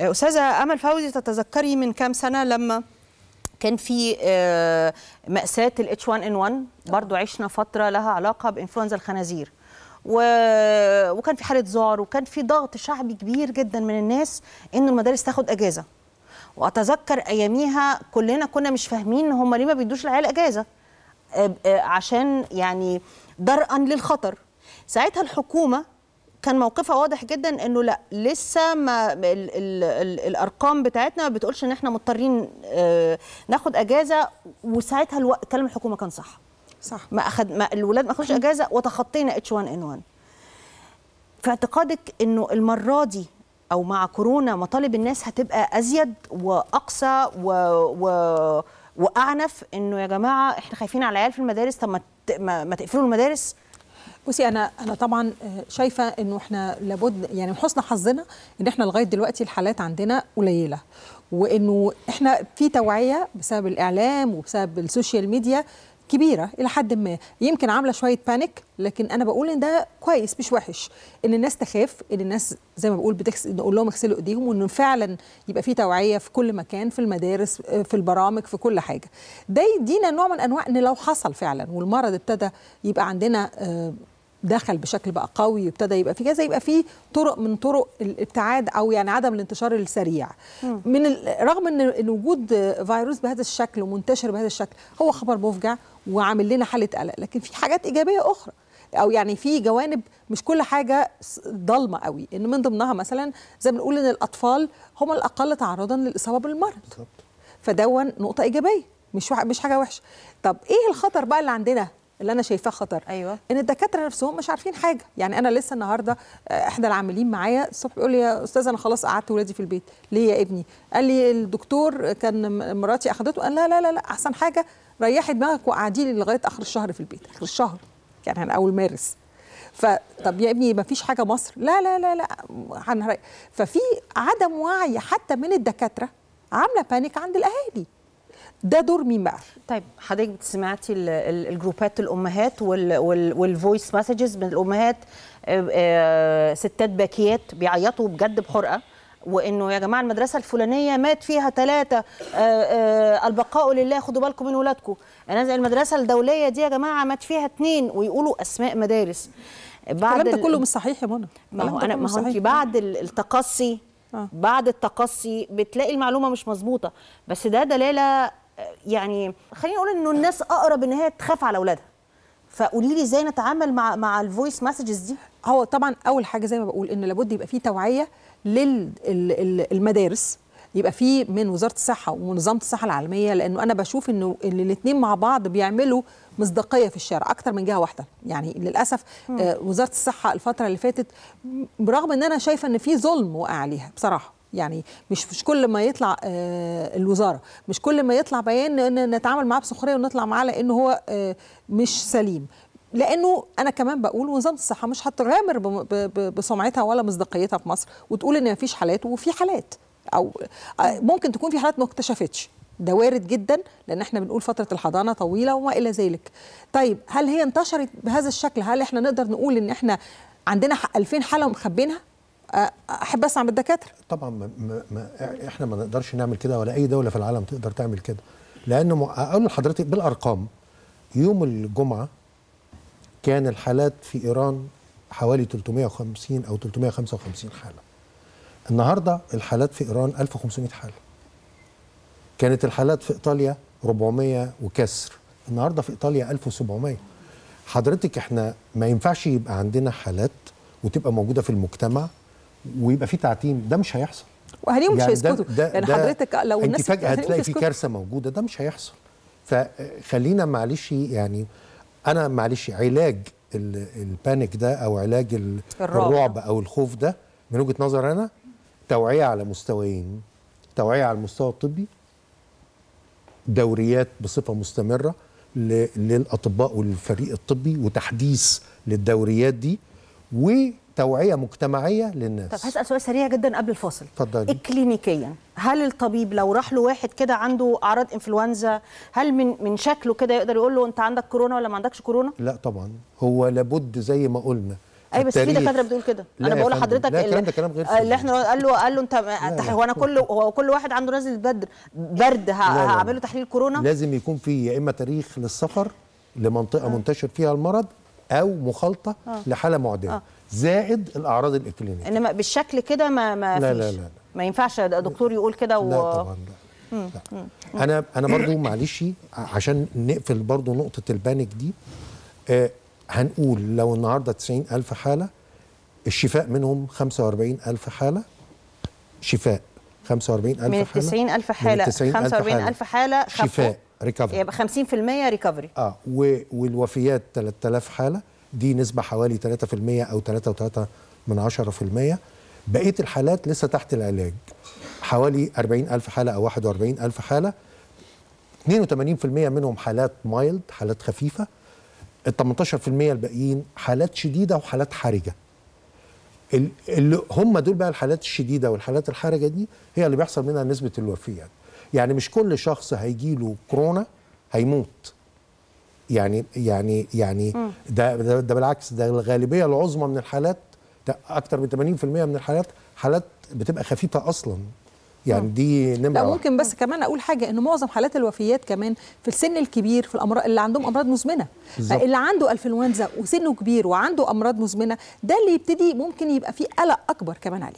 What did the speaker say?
استاذه امل فوزي تتذكري من كام سنه لما كان في آه، مأساة ال H1N1 برضو عشنا فترة لها علاقة بإنفلونزا الخنازير و... وكان في حالة زار وكان في ضغط شعبي كبير جدا من الناس إن المدارس تاخد أجازة وأتذكر أياميها كلنا كنا مش فاهمين هم ليه ما بيدوش العيال أجازة آه، آه، عشان يعني درءا للخطر ساعتها الحكومة كان موقفها واضح جدا انه لا لسه ما الـ الـ الـ الارقام بتاعتنا ما بتقولش ان احنا مضطرين آه، ناخد اجازه وساعتها الوقت كلام الحكومه كان صح صح ما اخد ما الولاد ما اخدوش اجازه وتخطينا اتش 1 ان 1 في اعتقادك انه المره دي او مع كورونا مطالب الناس هتبقى ازيد واقسى و, و واعنف انه يا جماعه احنا خايفين على العيال في المدارس طب ما, ما تقفلوا المدارس بصي انا انا طبعا آه، شايفه انه احنا لابد يعني من حسن حظنا ان احنا لغايه دلوقتي الحالات عندنا قليله وانه احنا في توعيه بسبب الاعلام وبسبب السوشيال ميديا كبيره الى حد ما يمكن عامله شويه بانيك لكن انا بقول ان ده كويس مش وحش ان الناس تخاف ان الناس زي ما بقول بتكس نقول لهم اغسلوا ايديهم وانه فعلا يبقى في توعيه في كل مكان في المدارس آه، في البرامج في كل حاجه ده يدينا نوع من انواع ان لو حصل فعلا والمرض ابتدى يبقى عندنا آه، دخل بشكل بقى قوي وابتدى يبقى في كذا يبقى في طرق من طرق الابتعاد او يعني عدم الانتشار السريع من رغم ان ان وجود فيروس بهذا الشكل ومنتشر بهذا الشكل هو خبر مفجع وعامل لنا حاله قلق لكن في حاجات ايجابيه اخرى او يعني في جوانب مش كل حاجه ضلمه قوي ان من ضمنها مثلا زي ما بنقول ان الاطفال هم الاقل تعرضا للاصابه بالمرض بالظبط فدون نقطه ايجابيه مش مش حاجه وحشه طب ايه الخطر بقى اللي عندنا اللي انا شايفاه خطر أيوة. ان الدكاتره نفسهم مش عارفين حاجه يعني انا لسه النهارده آه، احدى العاملين معايا الصبح بيقول لي يا استاذ انا خلاص قعدت ولادي في البيت ليه يا ابني قال لي الدكتور كان مراتي اخدته قال لا لا لا, لا احسن حاجه ريحي دماغك وقعدي لي لغايه اخر الشهر في البيت اخر الشهر يعني انا اول مارس فطب يا ابني ما فيش حاجه مصر لا لا لا لا ففي عدم وعي حتى من الدكاتره عامله بانيك عند الاهالي ده دور مين بقى طيب حضرتك سمعتي الجروبات الامهات والفويس مسجز من الامهات آه، آه، ستات باكيات بيعيطوا بجد بحرقه وانه يا جماعه المدرسه الفلانيه مات فيها ثلاثه آه، البقاء لله خدوا بالكم من ولادكم انا المدرسه الدوليه دي يا جماعه مات فيها اثنين ويقولوا اسماء مدارس بعد الكلام ده كله مش صحيح يا منى ما هو انا ما هو بعد التقصي آه. بعد التقصي بتلاقي المعلومه مش مظبوطه بس ده دلاله آه، يعني خلينا نقول انه الناس اقرب ان هي تخاف على اولادها فقولي لي ازاي نتعامل مع مع الفويس مسجز دي هو طبعا اول حاجه زي ما بقول ان لابد يبقى في توعيه للمدارس يبقى في من وزاره الصحه ومنظمه الصحه العالميه لانه انا بشوف انه الاثنين مع بعض بيعملوا مصداقيه في الشارع اكتر من جهه واحده يعني للاسف آه وزاره الصحه الفتره اللي فاتت برغم ان انا شايفه ان في ظلم وقع عليها بصراحه يعني مش مش كل ما يطلع آه الوزاره مش كل ما يطلع بيان ان نتعامل معاه بسخريه ونطلع معاه لان هو آه مش سليم لانه انا كمان بقول نظام الصحه مش هتغامر بسمعتها ولا مصداقيتها في مصر وتقول ان مفيش حالات وفي حالات او آه، ممكن تكون في حالات ما اكتشفتش ده وارد جدا لان احنا بنقول فتره الحضانه طويله وما الى ذلك طيب هل هي انتشرت بهذا الشكل هل احنا نقدر نقول ان احنا عندنا 2000 حاله ومخبينها آه، احب اسمع من الدكاتره طبعا ما ما احنا ما نقدرش نعمل كده ولا اي دوله في العالم تقدر تعمل كده لانه اقول لحضرتك بالارقام يوم الجمعه كان الحالات في ايران حوالي 350 او 355 حاله النهارده الحالات في ايران 1500 حاله كانت الحالات في ايطاليا 400 وكسر النهارده في ايطاليا 1700 حضرتك احنا ما ينفعش يبقى عندنا حالات وتبقى موجوده في المجتمع ويبقى في تعتيم ده مش هيحصل واهاليهم مش يعني هيسكتوا يعني حضرتك لو الناس انت فجاه هتلاقي في كارثه موجوده ده مش هيحصل فخلينا معلش يعني انا معلش علاج البانيك ده او علاج الرعب, الرعب او الخوف ده من وجهه نظر انا توعيه على مستويين توعيه على المستوى الطبي دوريات بصفه مستمره للاطباء والفريق الطبي وتحديث للدوريات دي وتوعيه مجتمعيه للناس طب هسال سؤال سريع جدا قبل الفاصل اتفضلي اكلينيكيا هل الطبيب لو راح له واحد كده عنده اعراض انفلونزا هل من من شكله كده يقدر يقول له انت عندك كورونا ولا ما عندكش كورونا لا طبعا هو لابد زي ما قلنا اي بس في دكاتره بتقول كده انا بقول لحضرتك لا الكلام ده كلام غير آه، اللي احنا قال له قال له انت هو انا كل هو كل واحد عنده نازل بدر برد هعمل له تحليل كورونا لازم يكون في يا اما تاريخ للسفر لمنطقه آه. منتشر فيها المرض او مخالطه آه. لحاله معديه آه. زائد الاعراض الاكلينيه انما بالشكل كده ما ما لا, لا لا لا ما ينفعش دكتور يقول كده و... لا طبعا لا. لا. انا انا برضو معلش عشان نقفل برضو نقطه البانيك دي آه هنقول لو النهارده 90000 حاله الشفاء منهم 45000 حاله شفاء 45000 حاله من ال ألف حاله 45 ألف حاله شفاء ريكفري يبقى 50% ريكفري اه والوفيات 3000 حاله دي نسبه حوالي 3% او 3.3 من 10% بقيه الحالات لسه تحت العلاج حوالي 40000 حاله او 41000 حاله 82% منهم حالات مايلد حالات خفيفه ال 18% الباقيين حالات شديده وحالات حرجه اللي هم دول بقى الحالات الشديده والحالات الحرجه دي هي اللي بيحصل منها نسبه الوفيات يعني مش كل شخص هيجي له كورونا هيموت يعني يعني يعني ده ده, ده بالعكس ده الغالبيه العظمى من الحالات اكتر من 80% من الحالات حالات بتبقى خفيفه اصلا يعني آه. دي نمره لا ممكن بس كمان اقول حاجه ان معظم حالات الوفيات كمان في السن الكبير في الامراض اللي عندهم امراض مزمنه اللي عنده انفلونزا وسنه كبير وعنده امراض مزمنه ده اللي يبتدي ممكن يبقى فيه قلق اكبر كمان عليه